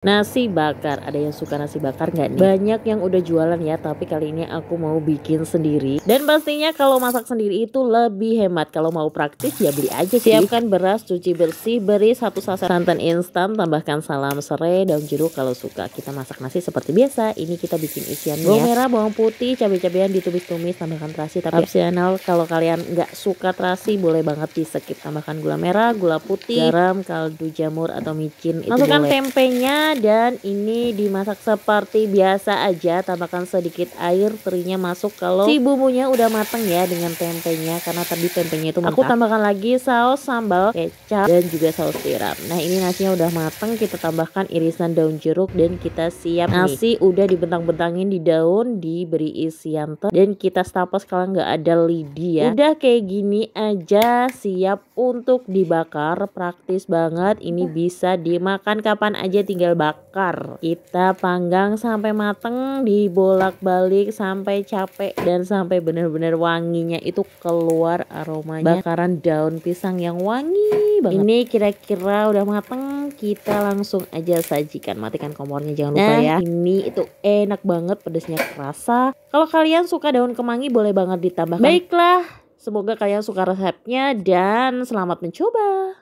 Nasi bakar, ada yang suka nasi bakar nggak nih? Banyak yang udah jualan ya, tapi kali ini aku mau bikin sendiri. Dan pastinya kalau masak sendiri itu lebih hemat. Kalau mau praktis ya beli aja sih. Siapkan beras, cuci bersih, beri satu saset santan instan, tambahkan salam serai, daun jeruk kalau suka. Kita masak nasi seperti biasa. Ini kita bikin isiannya. Bawang merah, bawang putih, cabai cabaian ditumis-tumis, tambahkan terasi. Tapi opsional kalau kalian nggak suka terasi, boleh banget di skip. Tambahkan gula merah, gula putih, garam, kaldu jamur atau micin. Masukkan boleh. tempenya dan ini dimasak seperti biasa aja tambahkan sedikit air terinya masuk kalau si bumbunya udah mateng ya dengan tempenya karena tadi tempenya itu mentah. Aku tambahkan lagi saus sambal kecap dan juga saus tiram. Nah ini nasinya udah mateng kita tambahkan irisan daun jeruk dan kita siap nasi udah dibentang-bentangin di daun diberi isian ter. dan kita staples kalau nggak ada lidi ya. Udah kayak gini aja siap untuk dibakar praktis banget ini bisa dimakan kapan aja tinggal bakar. Kita panggang sampai mateng, dibolak-balik sampai capek dan sampai benar-benar wanginya itu keluar aromanya. Bakaran daun pisang yang wangi banget. Ini kira-kira udah mateng, kita langsung aja sajikan. Matikan kompornya jangan lupa nah, ya. Ini itu enak banget pedesnya kerasa. Kalau kalian suka daun kemangi boleh banget ditambahkan. Baiklah, semoga kalian suka resepnya dan selamat mencoba.